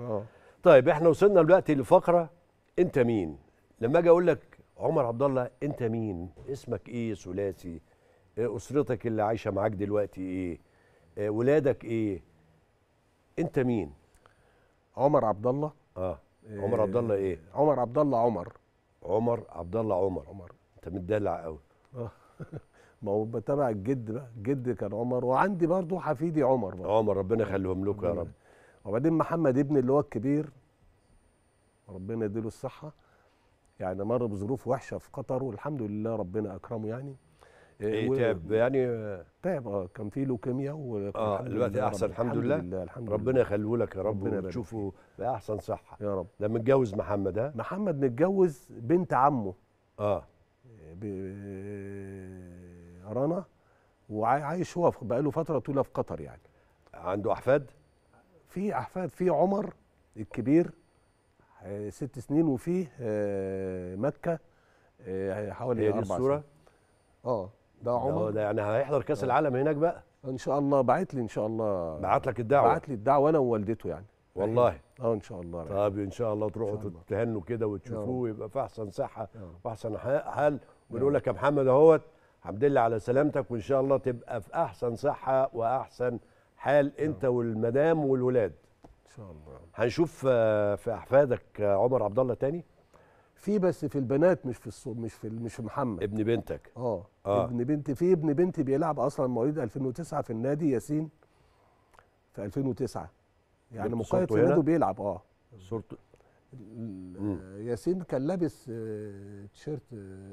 آه. طيب احنا وصلنا دلوقتي لفقره انت مين لما اجي اقول لك عمر عبد الله انت مين اسمك ايه ثلاثي آه، اسرتك اللي عايشه معاك دلوقتي ايه آه، ولادك ايه انت مين عمر عبد الله اه عمر عبد الله ايه عمر عبد الله عمر عمر عبد الله عمر عمر انت متدلع قوي اه ما هو تبع الجد بقى الجد كان عمر وعندي برضو حفيدي عمر برضو. عمر ربنا يخليهم لكم يا رب وبعدين محمد ابني اللي هو الكبير ربنا يديله الصحه يعني مر بظروف وحشه في قطر والحمد لله ربنا اكرمه يعني ايه, إيه، و... تعب يعني تعب اه كان في لوكيميا اه دلوقتي احسن الحمد لله الحمد لله, الحمد ربنا يخليه لك يا رب وتشوفه باحسن صحه يا رب ده متجوز محمد ها محمد متجوز بنت عمه اه ب... آه، رنا وعايش هو بقاله فتره طويله في قطر يعني عنده احفاد في احفاد في عمر الكبير آه، ست سنين وفيه آه، مكه آه، حوالي اربع الصوره اه ده عمر ده, ده يعني هيحضر كاس آه. العالم هناك بقى ان شاء الله بعت لي ان شاء الله بعت لك الدعوه بعت لي الدعوه انا ووالدته يعني والله أيوة. اه ان شاء الله طب ان شاء الله تروحوا تهنوا كده وتشوفوه ويبقى في احسن صحه واحسن حال بنقول لك يا محمد اهوت الحمد لله على سلامتك وان شاء الله تبقى في احسن صحه واحسن حال انت آه. والمدام والولاد ان شاء الله هنشوف آه، في احفادك آه، عمر عبد الله تاني في بس في البنات مش في الصو... مش في مش في محمد ابن بنتك اه, آه. ابن بنتي في ابن بنتي بيلعب اصلا مواليد 2009 في النادي ياسين في 2009 يعني مقيد في النادي بيلعب اه صورته ياسين كان لابس تيشيرت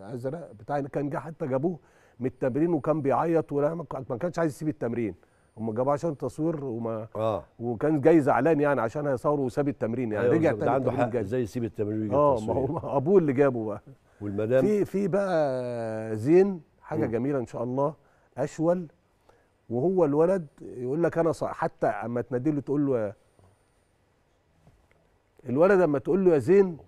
ازرق بتاع كان جه حتى جابوه من التمرين وكان بيعيط ولا ما كانش عايز يسيب التمرين هم جابوه عشان تصوير وما آه. وكان جاي زعلان يعني عشان هيصوروا وساب التمرين يعني أيوة رجع تاني عنده حق ازاي يسيب التمرين ويجي اه ما هو ابوه اللي جابه بقى والمدام في في بقى زين حاجه م. جميله ان شاء الله اشول وهو الولد يقول لك انا صح حتى اما تنادي له تقول له الولد اما تقول له يا زين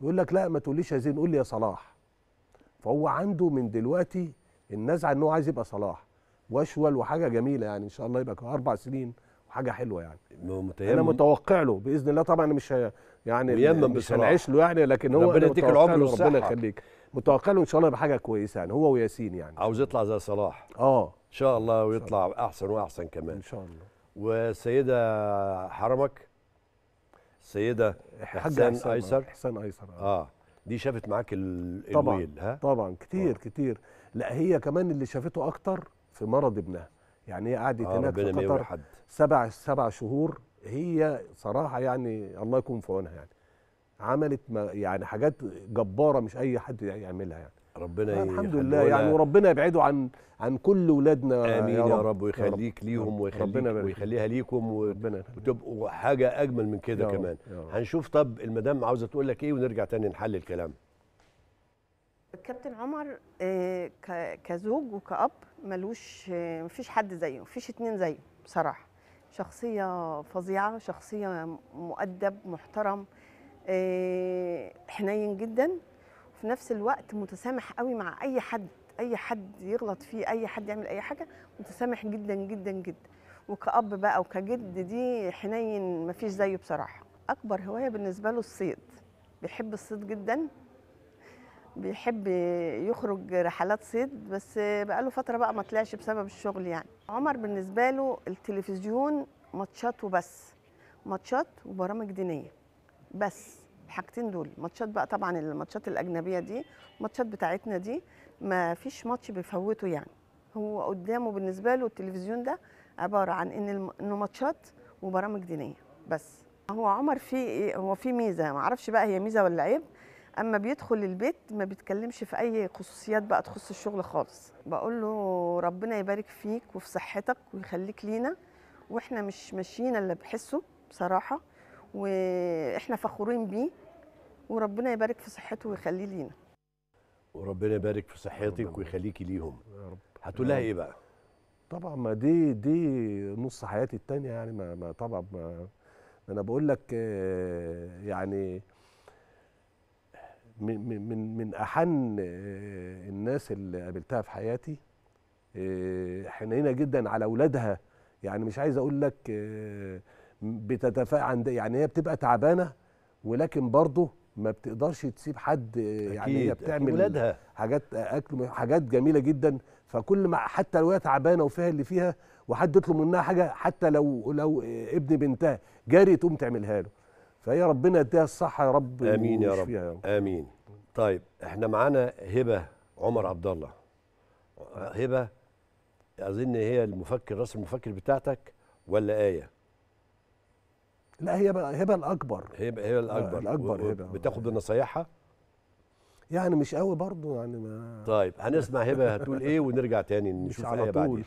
يقول لك لا ما تقوليش يا زين قول لي يا صلاح فهو عنده من دلوقتي النزعه ان هو عايز يبقى صلاح واشول وحاجه جميله يعني ان شاء الله يبقى اربع سنين وحاجه حلوه يعني انا متوقع له باذن الله طبعا مش يعني مش هنعيش له يعني لكن هو ربنا يديك العمر والصحه ربنا يخليك متوقع له ان شاء الله يبقى حاجه كويسه يعني هو وياسين يعني عاوز يطلع زي صلاح اه ان شاء الله ويطلع شاء الله. احسن واحسن كمان ان شاء الله والسيده حرمك السيده حسن ايسر حسن آه، ايسر آه. اه, دي شافت معاك طبعًا الويل ها طبعا كتير آه. كتير لا هي كمان اللي شافته اكتر في مرض ابنها يعني هي قعدت آه، هناك في قطر سبع سبع شهور هي صراحه يعني الله يكون في عونها يعني عملت يعني حاجات جباره مش اي حد يعملها يعني ربنا الحمد لله يعني وربنا يبعده عن عن كل ولادنا امين يا رب, يا رب ويخليك ليهم ويخليك ويخليها ليكم وتبقوا حاجه اجمل من كده كمان رب. هنشوف طب المدام عاوزه تقول لك ايه ونرجع تاني نحلل الكلام الكابتن عمر آه، كزوج وكأب ملوش آه، مفيش حد زيه مفيش اتنين زيه بصراحة شخصية فظيعة شخصية مؤدب محترم آه، حنين جدا وفي نفس الوقت متسامح قوي مع أي حد أي حد يغلط فيه أي حد يعمل أي حاجة متسامح جدا جدا جدا وكأب بقى وكجد دي حنين مفيش زيه بصراحة أكبر هواية بالنسبة له الصيد بيحب الصيد جدا بيحب يخرج رحلات صيد بس بقاله فتره بقى ما طلعش بسبب الشغل يعني عمر بالنسبه له التلفزيون ماتشات وبس ماتشات وبرامج دينيه بس الحاجتين دول ماتشات بقى طبعا الماتشات الاجنبيه دي ماتشات بتاعتنا دي ما فيش ماتش بيفوته يعني هو قدامه بالنسبه له التلفزيون ده عباره عن ان انه ماتشات وبرامج دينيه بس هو عمر في إيه، هو في ميزه ما اعرفش بقى هي ميزه ولا عيب اما بيدخل البيت ما بيتكلمش في اي خصوصيات بقى تخص الشغل خالص بقول له ربنا يبارك فيك وفي صحتك ويخليك لينا واحنا مش ماشيين الا بحسه بصراحه واحنا فخورين بيه وربنا يبارك في صحته ويخليه لينا وربنا يبارك في صحتك ويخليكي ليهم يا رب لها ايه بقى طبعا ما دي دي نص حياتي التانية يعني ما, ما طبعا ما انا بقول لك آه، يعني من من من احن آه، الناس اللي قابلتها في حياتي آه، حنينه جدا على اولادها يعني مش عايز اقول لك آه، بتتفاعل عند يعني هي بتبقى تعبانه ولكن برضه ما بتقدرش تسيب حد يعني هي بتعمل ولادها حاجات اكل حاجات جميله جدا فكل ما حتى لو هي تعبانه وفيها اللي فيها وحد يطلب منها حاجه حتى لو لو ابن بنتها جاري تقوم تعملها له فهي ربنا يديها الصحه يا رب امين يا رب. يا رب امين طيب احنا معانا هبه عمر عبد الله هبه اظن هي المفكر راس المفكر بتاعتك ولا ايه لا هي هبه الاكبر هبه هي آه، الاكبر الاكبر هبه بتاخد نصايحها؟ يعني مش قوي برضه يعني ما طيب هنسمع هبه هتقول ايه ونرجع تاني نشوف ايه بعدين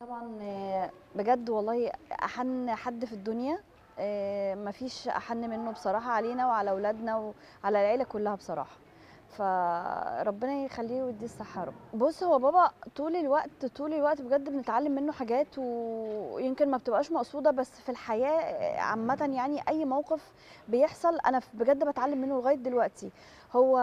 طبعا آه، بجد والله احن حد في الدنيا آه، مفيش احن منه بصراحه علينا وعلى اولادنا وعلى العيله كلها بصراحه فربنا يخليه ويدي الصحه يا رب بص هو بابا طول الوقت طول الوقت بجد بنتعلم منه حاجات ويمكن ما بتبقاش مقصوده بس في الحياه عامه يعني اي موقف بيحصل انا بجد بتعلم منه لغايه دلوقتي هو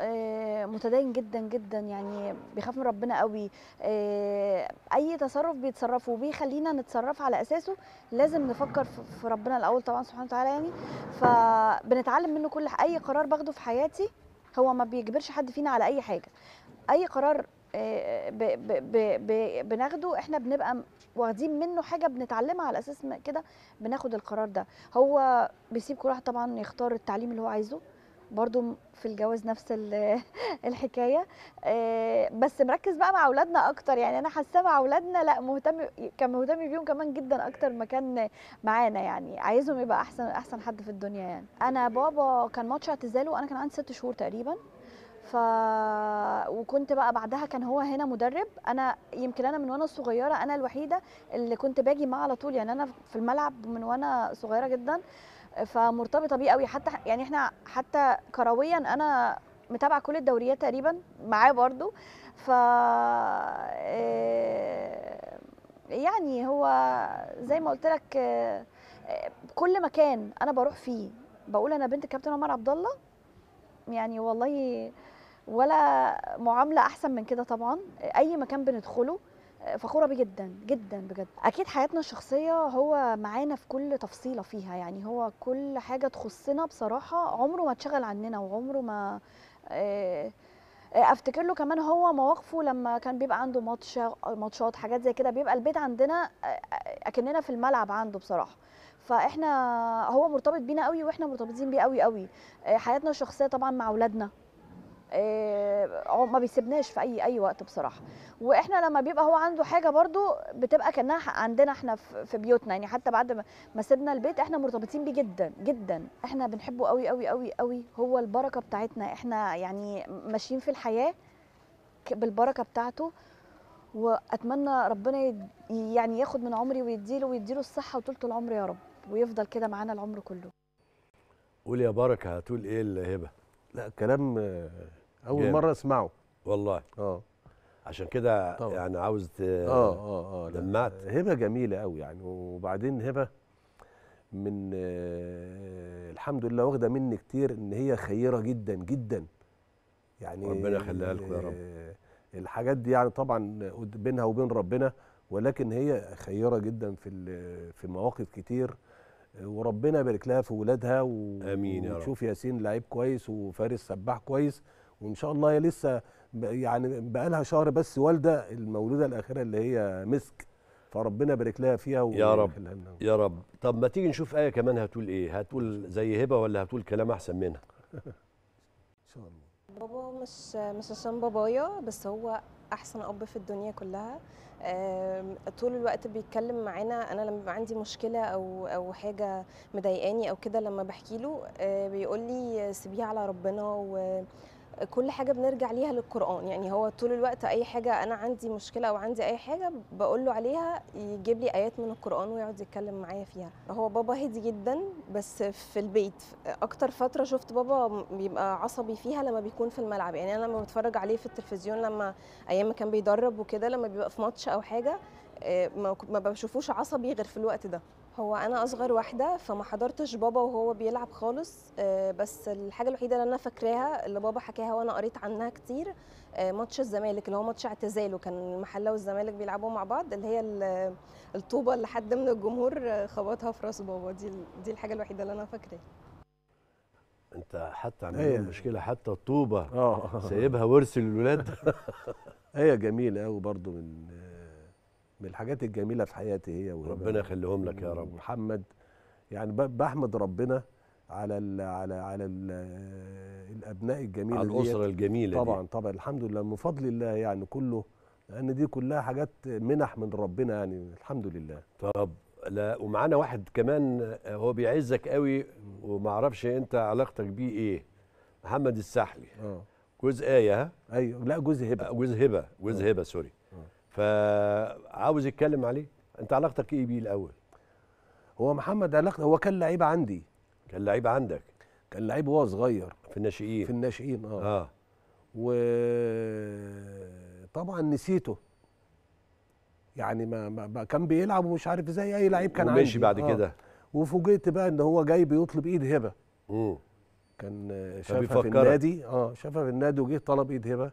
آه، متدين جدا جدا يعني بيخاف من ربنا قوي آه، اي تصرف بيتصرفه وبيخلينا نتصرف على اساسه لازم نفكر في ربنا الاول طبعا سبحانه وتعالى يعني فبنتعلم منه كل اي قرار باخده في حياتي هو ما بيجبرش حد فينا على اي حاجه اي قرار آه، ب ب ب بناخده احنا بنبقى واخدين منه حاجه بنتعلمها على اساس كده بناخد القرار ده هو بيسيب كل واحد طبعا يختار التعليم اللي هو عايزه برضو في الجواز نفس الحكايه آه، بس مركز بقى مع اولادنا اكتر يعني انا حاسه مع اولادنا لا مهتم كان مهتم بيهم كمان جدا اكتر ما كان معانا يعني عايزهم يبقى احسن احسن حد في الدنيا يعني انا بابا كان ماتش اعتزاله وانا كان عندي ست شهور تقريبا ف وكنت بقى بعدها كان هو هنا مدرب انا يمكن انا من وانا صغيره انا الوحيده اللي كنت باجي معاه على طول يعني انا في الملعب من وانا صغيره جدا فمرتبطه بيه قوي حتى يعني احنا حتى كرويا انا متابعه كل الدوريات تقريبا معاه برضو ف آه، يعني هو زي ما قلت لك آه، كل مكان انا بروح فيه بقول انا بنت الكابتن عمر عبد الله يعني والله ولا معامله احسن من كده طبعا اي مكان بندخله فخوره بيه جدا جدا بجد اكيد حياتنا الشخصيه هو معانا في كل تفصيله فيها يعني هو كل حاجه تخصنا بصراحه عمره ما اتشغل عننا وعمره ما آه، آه، افتكر له كمان هو مواقفه لما كان بيبقى عنده ماتش ماتشات حاجات زي كده بيبقى البيت عندنا آه، اكننا في الملعب عنده بصراحه فاحنا هو مرتبط بينا قوي واحنا مرتبطين بيه قوي قوي حياتنا الشخصيه طبعا مع اولادنا آه، ما بيسيبناش في اي اي وقت بصراحه واحنا لما بيبقى هو عنده حاجه برضو بتبقى كانها عندنا احنا في بيوتنا يعني حتى بعد ما سيبنا البيت احنا مرتبطين بيه جدا جدا احنا بنحبه قوي قوي قوي قوي هو البركه بتاعتنا احنا يعني ماشيين في الحياه بالبركه بتاعته واتمنى ربنا يعني ياخد من عمري ويديله ويديله الصحه وطولة العمر يا رب ويفضل كده معانا العمر كله قول يا بركه هتقول ايه اللي هبه لا كلام اول جيب. مره اسمعه والله اه عشان كده يعني عاوز اه اه اه دمعت هبه جميله قوي يعني وبعدين هبه من آه الحمد لله واخده مني كتير ان هي خيره جدا جدا يعني ربنا يخليها لكم يا رب آه، الحاجات دي يعني طبعا بينها وبين ربنا ولكن هي خيره جدا في في مواقف كتير وربنا يبارك لها في ولادها و... امين يا رب وتشوف ياسين لعيب كويس وفارس سباح كويس وان شاء الله هي لسه يعني بقى لها شهر بس والده المولوده الاخيره اللي هي مسك فربنا يبارك لها فيها يا رب يا رب طب ما تيجي نشوف ايه كمان هتقول ايه هتقول زي هبه ولا هتقول كلام احسن منها ان شاء الله بابا مش مش عشان بابايا بس هو احسن اب في الدنيا كلها طول الوقت بيتكلم معانا انا لما عندي مشكله او او حاجه مضايقاني او كده لما بحكي له آه، بيقول لي سيبيها على ربنا و كل حاجه بنرجع ليها للقران يعني هو طول الوقت اي حاجه انا عندي مشكله او عندي اي حاجه بقول له عليها يجيب لي ايات من القران ويقعد يتكلم معايا فيها هو بابا هادي جدا بس في البيت اكتر فتره شفت بابا بيبقى عصبي فيها لما بيكون في الملعب يعني انا لما بتفرج عليه في التلفزيون لما ايام كان بيدرب وكده لما بيبقى في ماتش او حاجه آه، ما بشوفوش عصبي غير في الوقت ده هو انا اصغر واحده فما حضرتش بابا وهو بيلعب خالص آه، بس الحاجه الوحيده اللي انا فاكراها اللي بابا حكاها وانا قريت عنها كتير آه، ماتش الزمالك اللي هو ماتش اعتزاله كان المحله والزمالك بيلعبوا مع بعض اللي هي الطوبه اللي حد من الجمهور خبطها في راس بابا دي دي الحاجه الوحيده اللي انا فاكراها انت حتى عامل أيه. مشكله حتى الطوبه آه. سايبها ورث للولاد هي جميله قوي برضو من من الحاجات الجميله في حياتي هي ربنا يخليهم لك يا رب محمد يعني بحمد ربنا على ال على على الـ الابناء الجميله على الاسره الجميله طبعا دي. طبعا الحمد لله من فضل الله يعني كله لان دي كلها حاجات منح من ربنا يعني الحمد لله طب لا ومعانا واحد كمان هو بيعزك قوي وما اعرفش انت علاقتك بيه ايه محمد السحلي اه جوز ايه ها ايوه لا جوز هبه جوز هبه جوز آه. هبه سوري فعاوز يتكلم عليه انت علاقتك ايه بيه الاول هو محمد علاقته هو كان لعيب عندي كان لعيب عندك كان لعيب وهو صغير في الناشئين في الناشئين اه, آه. وطبعا نسيته يعني ما, ما كان بيلعب ومش عارف زي اي لعيب كان عندي ماشي بعد آه. كده وفوجئت بقى ان هو جاي بيطلب ايد هبه امم كان شافها في النادي اه شافها في النادي وجه طلب ايد هبه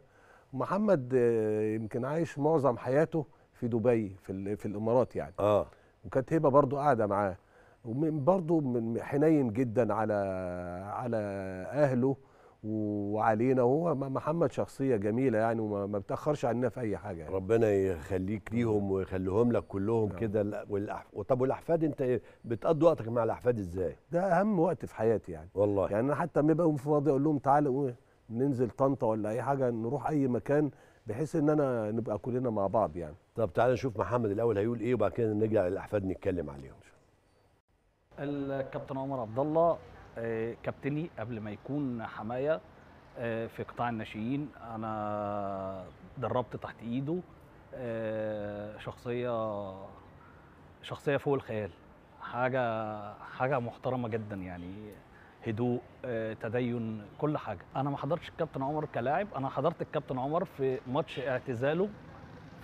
محمد آه، يمكن عايش معظم حياته في دبي في في الامارات يعني اه وكانت هبه برضو قاعده معاه وبرضه حنين جدا على على اهله وعلينا وهو محمد شخصيه جميله يعني وما بتاخرش عننا في اي حاجه يعني. ربنا يخليك ليهم ويخليهم لك كلهم آه. كده والأح... طب والاحفاد انت ايه؟ بتقضي وقتك مع الاحفاد ازاي ده اهم وقت في حياتي يعني والله يعني انا حتى لما بقوم فاضي اقول لهم تعالوا ننزل طنطا ولا اي حاجه نروح اي مكان بحيث ان انا نبقى كلنا مع بعض يعني طب تعالى نشوف محمد الاول هيقول ايه وبعد كده نرجع للاحفاد نتكلم عليهم الكابتن عمر عبد الله آه، كابتني قبل ما يكون حمايه آه، في قطاع الناشئين انا دربت تحت ايده آه، شخصيه شخصيه فوق الخيال حاجه حاجه محترمه جدا يعني هدوء آه، تدين كل حاجه انا ما حضرتش الكابتن عمر كلاعب انا حضرت الكابتن عمر في ماتش اعتزاله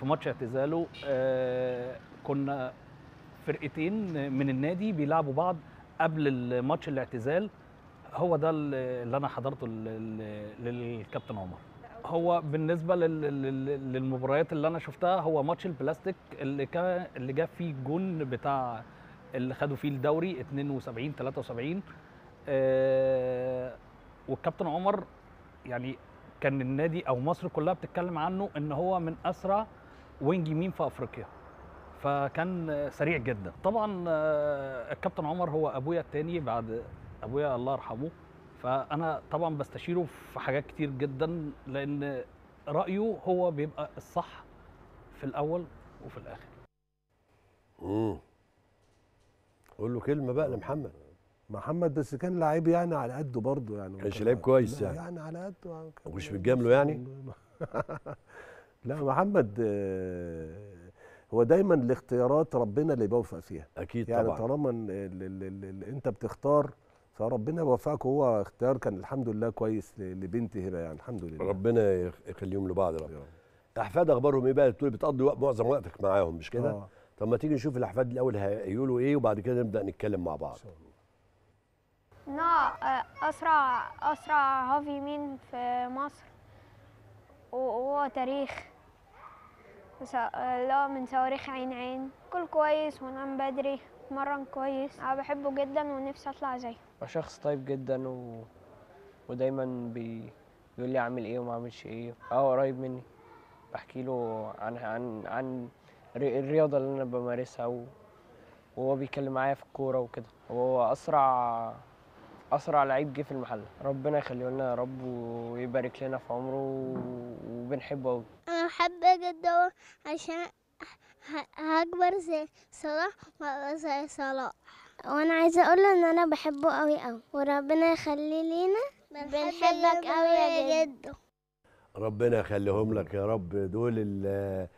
في ماتش اعتزاله آه، كنا فرقتين من النادي بيلعبوا بعض قبل الماتش الاعتزال هو ده اللي انا حضرته للكابتن عمر هو بالنسبه للمباريات اللي انا شفتها هو ماتش البلاستيك اللي كان اللي جاب فيه الجون بتاع اللي خدوا فيه الدوري 72 73 آه، والكابتن عمر يعني كان النادي او مصر كلها بتتكلم عنه ان هو من اسرع وينج يمين في افريقيا فكان سريع جدا طبعا آه، الكابتن عمر هو ابويا الثاني بعد ابويا الله يرحمه فانا طبعا بستشيره في حاجات كتير جدا لان رايه هو بيبقى الصح في الاول وفي الاخر امم قول له كلمه بقى لمحمد محمد بس كان لعيب يعني على قده برضه يعني كانش لعيب كويس يعني يعني على قده آه، مش بتجامله يعني لا محمد آه، هو دايما الاختيارات ربنا اللي بيوفق فيها اكيد يعني طبعا يعني طالما انت بتختار فربنا يوفقك هو اختيار كان الحمد لله كويس لبنتي هبه يعني الحمد لله ربنا يخليهم لبعض رب احفاد اخبارهم ايه بقى؟ بتقضي معظم وقتك معاهم مش كده؟ آه. طب ما تيجي نشوف الاحفاد الاول هيقولوا ايه وبعد كده نبدا نتكلم مع بعض. إن شاء الله. لا اسرع اسرع هاف يمين في مصر وهو تاريخ لا من صواريخ عين عين كل كويس وانام بدري اتمرن كويس انا بحبه جدا ونفسي اطلع زيه هو شخص طيب جدا و... ودايما بي... بيقول لي اعمل ايه وما اعملش ايه اه قريب مني بحكي له عن عن عن الرياضه اللي انا بمارسها و... وهو بيتكلم معايا في الكوره وكده هو اسرع اسرع لعيب جه في المحله ربنا يخليه لنا يا رب ويبارك لنا في عمره وبنحبه قوي انا بحب جدا عشان هكبر زي صلاح وابقى زي صلاح وانا عايزه اقول له ان انا بحبه قوي قوي وربنا يخلي لينا بنحبك قوي يا جدو ربنا يخليهم لك يا رب دول اللي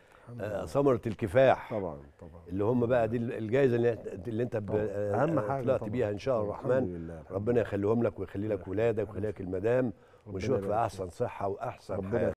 آه، ثمره الكفاح طبعا طبعا اللي هم بقى دي الجائزه اللي, اللي انت آه، اهم حاجه طلعت بيها ان شاء الله الرحمن ربنا يخليهم لك ويخلي لك ولادك ويخلي لك المدام ونشوفك في احسن صحه واحسن حياه